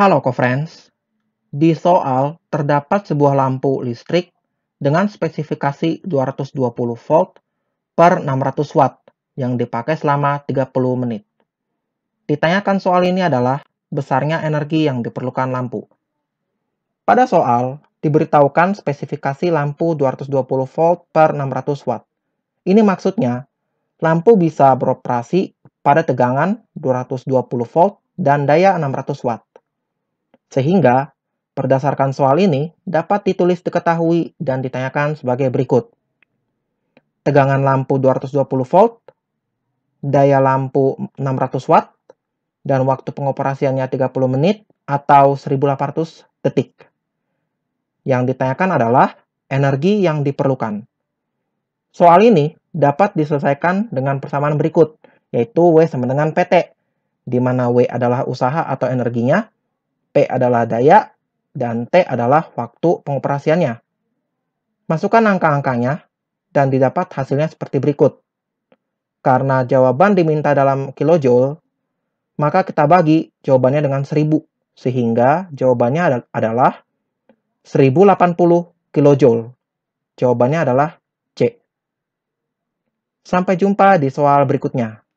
Halo co-friends, di soal terdapat sebuah lampu listrik dengan spesifikasi 220 volt per 600 watt yang dipakai selama 30 menit. Ditanyakan soal ini adalah besarnya energi yang diperlukan lampu. Pada soal, diberitahukan spesifikasi lampu 220 volt per 600 watt. Ini maksudnya, lampu bisa beroperasi pada tegangan 220 volt dan daya 600 watt. Sehingga, berdasarkan soal ini dapat ditulis diketahui dan ditanyakan sebagai berikut. Tegangan lampu 220 volt, daya lampu 600 watt, dan waktu pengoperasiannya 30 menit atau 1800 detik. Yang ditanyakan adalah energi yang diperlukan. Soal ini dapat diselesaikan dengan persamaan berikut, yaitu W sama dengan PT, di mana W adalah usaha atau energinya, P adalah daya, dan T adalah waktu pengoperasiannya. Masukkan angka-angkanya, dan didapat hasilnya seperti berikut. Karena jawaban diminta dalam kilojoule, maka kita bagi jawabannya dengan 1000, sehingga jawabannya adalah 1080 kilojoule. Jawabannya adalah C. Sampai jumpa di soal berikutnya.